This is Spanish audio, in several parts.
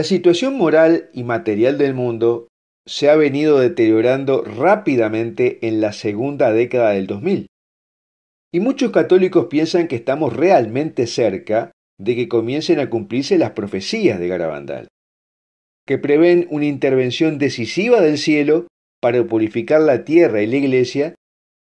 La situación moral y material del mundo se ha venido deteriorando rápidamente en la segunda década del 2000. Y muchos católicos piensan que estamos realmente cerca de que comiencen a cumplirse las profecías de Garabandal, que prevén una intervención decisiva del cielo para purificar la tierra y la iglesia,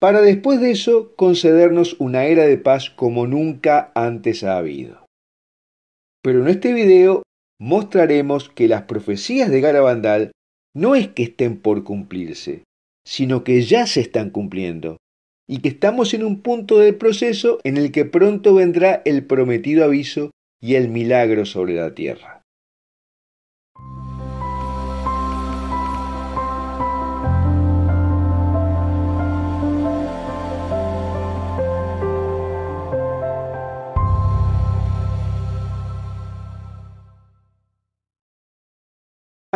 para después de eso concedernos una era de paz como nunca antes ha habido. Pero en este video mostraremos que las profecías de Garabandal no es que estén por cumplirse, sino que ya se están cumpliendo, y que estamos en un punto del proceso en el que pronto vendrá el prometido aviso y el milagro sobre la tierra.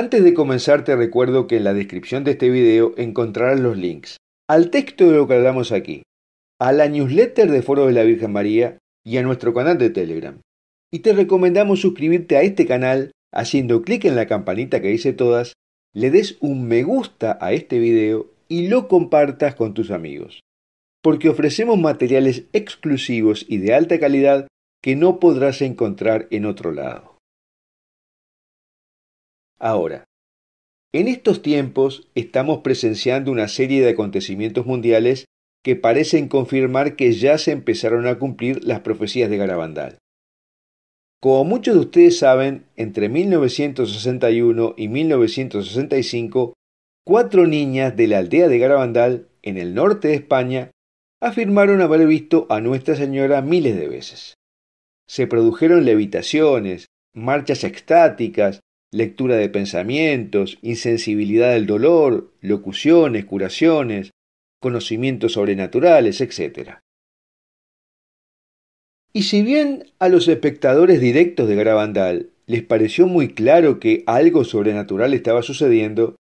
Antes de comenzar te recuerdo que en la descripción de este video encontrarás los links al texto de lo que hablamos aquí, a la newsletter de Foro de la Virgen María y a nuestro canal de Telegram. Y te recomendamos suscribirte a este canal haciendo clic en la campanita que dice todas, le des un me gusta a este video y lo compartas con tus amigos. Porque ofrecemos materiales exclusivos y de alta calidad que no podrás encontrar en otro lado. Ahora, en estos tiempos estamos presenciando una serie de acontecimientos mundiales que parecen confirmar que ya se empezaron a cumplir las profecías de Garabandal. Como muchos de ustedes saben, entre 1961 y 1965, cuatro niñas de la aldea de Garabandal, en el norte de España, afirmaron haber visto a Nuestra Señora miles de veces. Se produjeron levitaciones, marchas extáticas, lectura de pensamientos, insensibilidad al dolor, locuciones, curaciones, conocimientos sobrenaturales, etc. Y si bien a los espectadores directos de Gravandal les pareció muy claro que algo sobrenatural estaba sucediendo,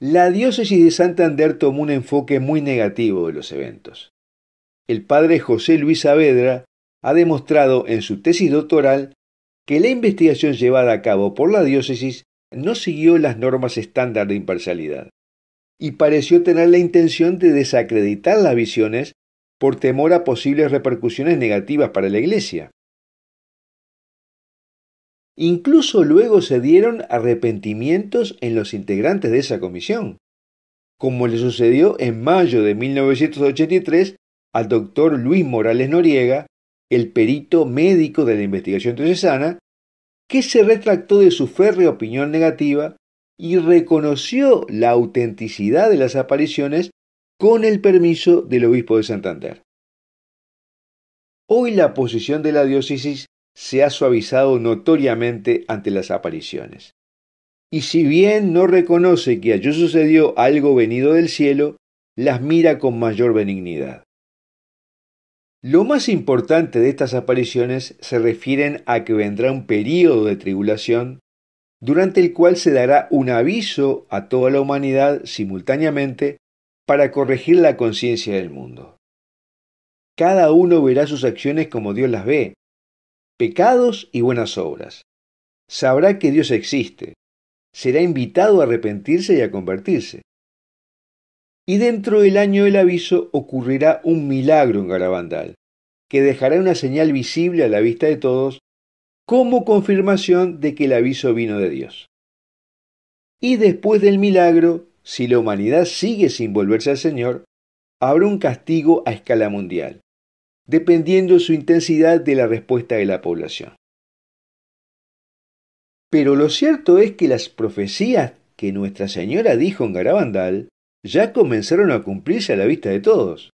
la diócesis de Santander tomó un enfoque muy negativo de los eventos. El padre José Luis Saavedra ha demostrado en su tesis doctoral que la investigación llevada a cabo por la diócesis no siguió las normas estándar de imparcialidad y pareció tener la intención de desacreditar las visiones por temor a posibles repercusiones negativas para la Iglesia. Incluso luego se dieron arrepentimientos en los integrantes de esa comisión, como le sucedió en mayo de 1983 al doctor Luis Morales Noriega, el perito médico de la investigación diocesana, que se retractó de su férrea opinión negativa y reconoció la autenticidad de las apariciones con el permiso del obispo de Santander. Hoy la posición de la diócesis se ha suavizado notoriamente ante las apariciones. Y si bien no reconoce que allí sucedió algo venido del cielo, las mira con mayor benignidad. Lo más importante de estas apariciones se refieren a que vendrá un período de tribulación durante el cual se dará un aviso a toda la humanidad simultáneamente para corregir la conciencia del mundo. Cada uno verá sus acciones como Dios las ve, pecados y buenas obras. Sabrá que Dios existe, será invitado a arrepentirse y a convertirse. Y dentro del año del aviso ocurrirá un milagro en Garabandal, que dejará una señal visible a la vista de todos como confirmación de que el aviso vino de Dios. Y después del milagro, si la humanidad sigue sin volverse al Señor, habrá un castigo a escala mundial, dependiendo su intensidad de la respuesta de la población. Pero lo cierto es que las profecías que Nuestra Señora dijo en Garabandal ya comenzaron a cumplirse a la vista de todos.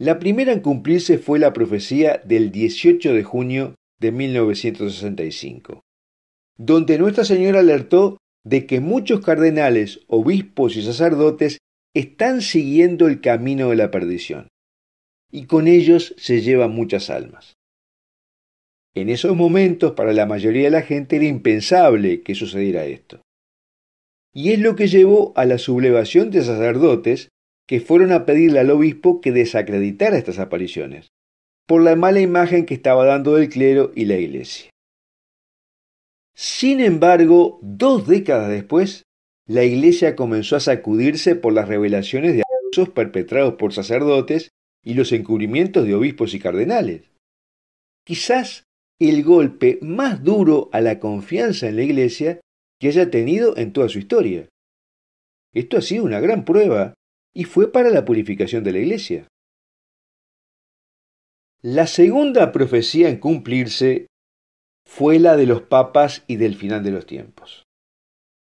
La primera en cumplirse fue la profecía del 18 de junio de 1965, donde Nuestra Señora alertó de que muchos cardenales, obispos y sacerdotes están siguiendo el camino de la perdición, y con ellos se llevan muchas almas. En esos momentos para la mayoría de la gente era impensable que sucediera esto y es lo que llevó a la sublevación de sacerdotes que fueron a pedirle al obispo que desacreditara estas apariciones, por la mala imagen que estaba dando del clero y la iglesia. Sin embargo, dos décadas después, la iglesia comenzó a sacudirse por las revelaciones de abusos perpetrados por sacerdotes y los encubrimientos de obispos y cardenales. Quizás el golpe más duro a la confianza en la iglesia que haya tenido en toda su historia. Esto ha sido una gran prueba y fue para la purificación de la iglesia. La segunda profecía en cumplirse fue la de los papas y del final de los tiempos.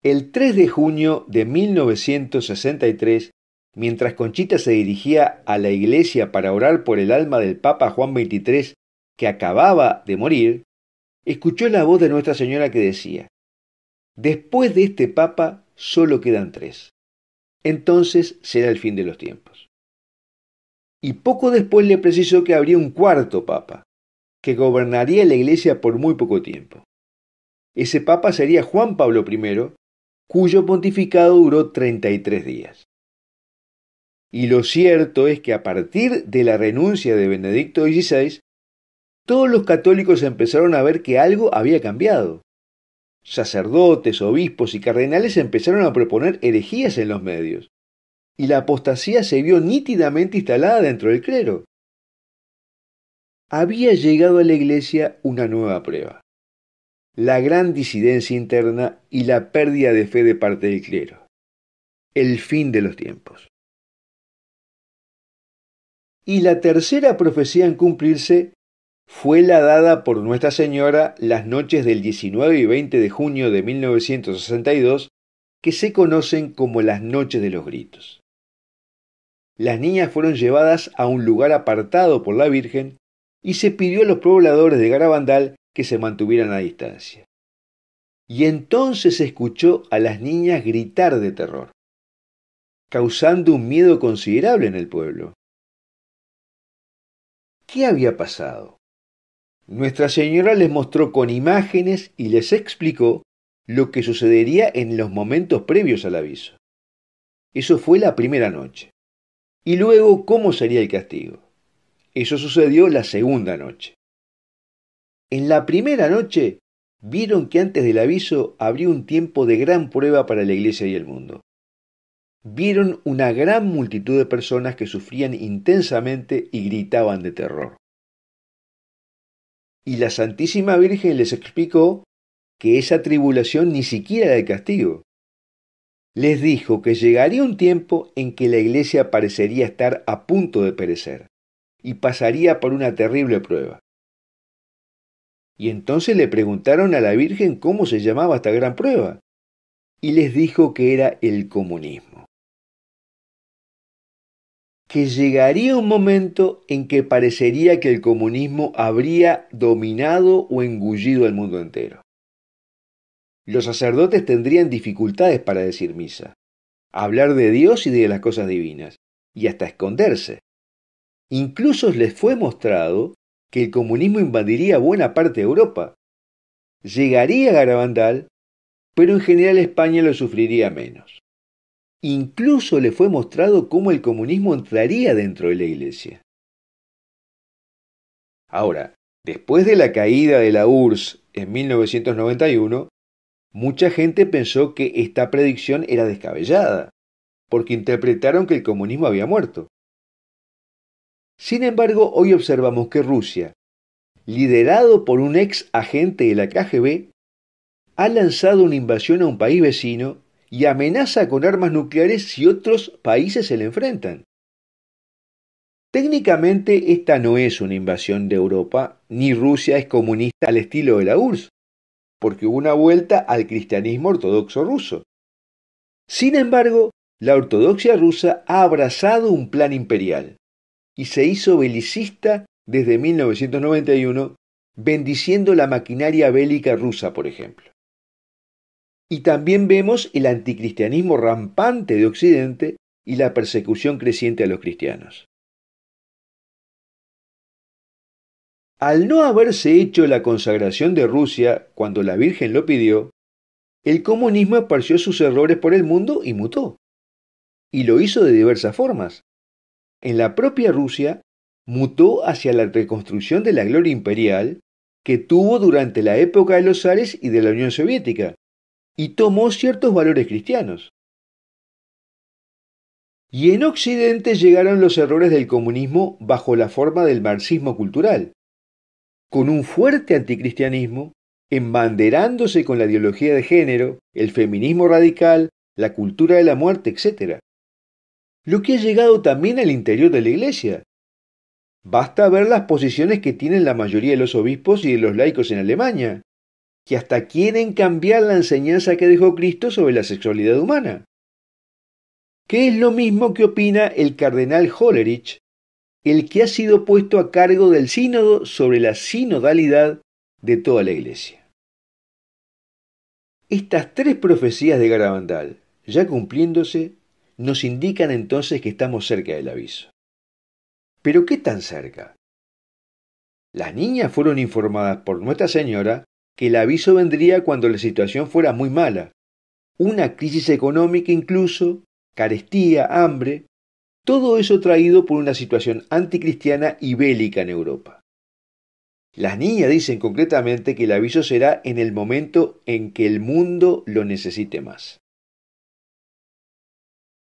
El 3 de junio de 1963, mientras Conchita se dirigía a la iglesia para orar por el alma del Papa Juan XXIII, que acababa de morir, escuchó la voz de Nuestra Señora que decía, Después de este Papa solo quedan tres. Entonces será el fin de los tiempos. Y poco después le precisó que habría un cuarto Papa, que gobernaría la Iglesia por muy poco tiempo. Ese Papa sería Juan Pablo I, cuyo pontificado duró 33 días. Y lo cierto es que a partir de la renuncia de Benedicto XVI, todos los católicos empezaron a ver que algo había cambiado. Sacerdotes, obispos y cardenales empezaron a proponer herejías en los medios, y la apostasía se vio nítidamente instalada dentro del clero. Había llegado a la Iglesia una nueva prueba, la gran disidencia interna y la pérdida de fe de parte del clero, el fin de los tiempos. Y la tercera profecía en cumplirse fue la dada por Nuestra Señora las noches del 19 y 20 de junio de 1962, que se conocen como las noches de los gritos. Las niñas fueron llevadas a un lugar apartado por la Virgen y se pidió a los pobladores de Garabandal que se mantuvieran a distancia. Y entonces se escuchó a las niñas gritar de terror, causando un miedo considerable en el pueblo. ¿Qué había pasado? Nuestra Señora les mostró con imágenes y les explicó lo que sucedería en los momentos previos al aviso. Eso fue la primera noche. Y luego, ¿cómo sería el castigo? Eso sucedió la segunda noche. En la primera noche vieron que antes del aviso habría un tiempo de gran prueba para la Iglesia y el mundo. Vieron una gran multitud de personas que sufrían intensamente y gritaban de terror. Y la Santísima Virgen les explicó que esa tribulación ni siquiera era de castigo. Les dijo que llegaría un tiempo en que la iglesia parecería estar a punto de perecer y pasaría por una terrible prueba. Y entonces le preguntaron a la Virgen cómo se llamaba esta gran prueba, y les dijo que era el comunismo que llegaría un momento en que parecería que el comunismo habría dominado o engullido el mundo entero. Los sacerdotes tendrían dificultades para decir misa, hablar de Dios y de las cosas divinas, y hasta esconderse. Incluso les fue mostrado que el comunismo invadiría buena parte de Europa. Llegaría a Garabandal, pero en general España lo sufriría menos. Incluso le fue mostrado cómo el comunismo entraría dentro de la Iglesia. Ahora, después de la caída de la URSS en 1991, mucha gente pensó que esta predicción era descabellada, porque interpretaron que el comunismo había muerto. Sin embargo, hoy observamos que Rusia, liderado por un ex agente de la KGB, ha lanzado una invasión a un país vecino y amenaza con armas nucleares si otros países se le enfrentan. Técnicamente esta no es una invasión de Europa, ni Rusia es comunista al estilo de la URSS, porque hubo una vuelta al cristianismo ortodoxo ruso. Sin embargo, la ortodoxia rusa ha abrazado un plan imperial y se hizo belicista desde 1991, bendiciendo la maquinaria bélica rusa, por ejemplo. Y también vemos el anticristianismo rampante de Occidente y la persecución creciente a los cristianos. Al no haberse hecho la consagración de Rusia cuando la Virgen lo pidió, el comunismo esparció sus errores por el mundo y mutó. Y lo hizo de diversas formas. En la propia Rusia, mutó hacia la reconstrucción de la gloria imperial que tuvo durante la época de los zares y de la Unión Soviética, y tomó ciertos valores cristianos. Y en Occidente llegaron los errores del comunismo bajo la forma del marxismo cultural, con un fuerte anticristianismo, embanderándose con la ideología de género, el feminismo radical, la cultura de la muerte, etc. Lo que ha llegado también al interior de la Iglesia. Basta ver las posiciones que tienen la mayoría de los obispos y de los laicos en Alemania, que hasta quieren cambiar la enseñanza que dejó Cristo sobre la sexualidad humana. ¿Qué es lo mismo que opina el cardenal Hollerich, el que ha sido puesto a cargo del sínodo sobre la sinodalidad de toda la Iglesia. Estas tres profecías de Garabandal, ya cumpliéndose, nos indican entonces que estamos cerca del aviso. ¿Pero qué tan cerca? Las niñas fueron informadas por Nuestra Señora que el aviso vendría cuando la situación fuera muy mala. Una crisis económica incluso, carestía, hambre, todo eso traído por una situación anticristiana y bélica en Europa. Las niñas dicen concretamente que el aviso será en el momento en que el mundo lo necesite más.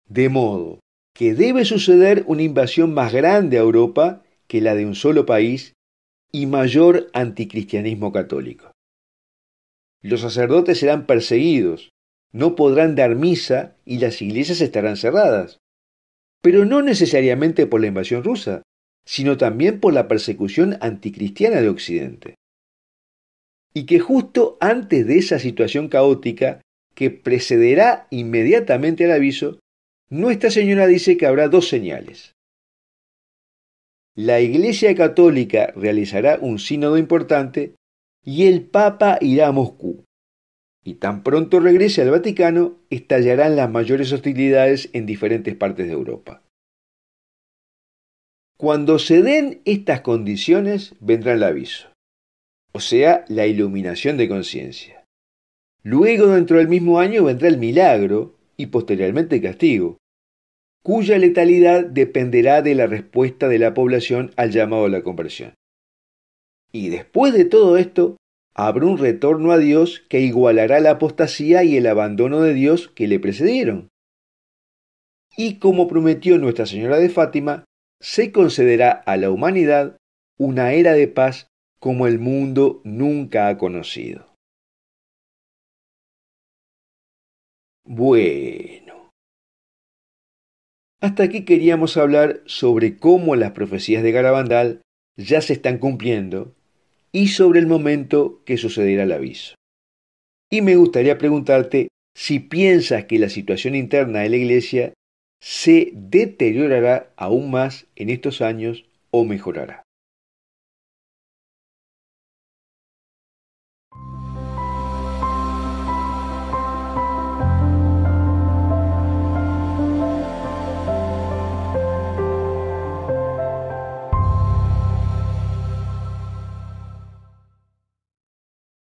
De modo que debe suceder una invasión más grande a Europa que la de un solo país y mayor anticristianismo católico. Los sacerdotes serán perseguidos, no podrán dar misa y las iglesias estarán cerradas. Pero no necesariamente por la invasión rusa, sino también por la persecución anticristiana de Occidente. Y que justo antes de esa situación caótica, que precederá inmediatamente al aviso, Nuestra Señora dice que habrá dos señales. La Iglesia Católica realizará un sínodo importante y el Papa irá a Moscú. Y tan pronto regrese al Vaticano, estallarán las mayores hostilidades en diferentes partes de Europa. Cuando se den estas condiciones, vendrá el aviso, o sea, la iluminación de conciencia. Luego, dentro del mismo año, vendrá el milagro y posteriormente el castigo, cuya letalidad dependerá de la respuesta de la población al llamado a la conversión. Y después de todo esto, habrá un retorno a Dios que igualará la apostasía y el abandono de Dios que le precedieron. Y como prometió Nuestra Señora de Fátima, se concederá a la humanidad una era de paz como el mundo nunca ha conocido. Bueno. Hasta aquí queríamos hablar sobre cómo las profecías de Garabandal ya se están cumpliendo y sobre el momento que sucederá el aviso. Y me gustaría preguntarte si piensas que la situación interna de la Iglesia se deteriorará aún más en estos años o mejorará.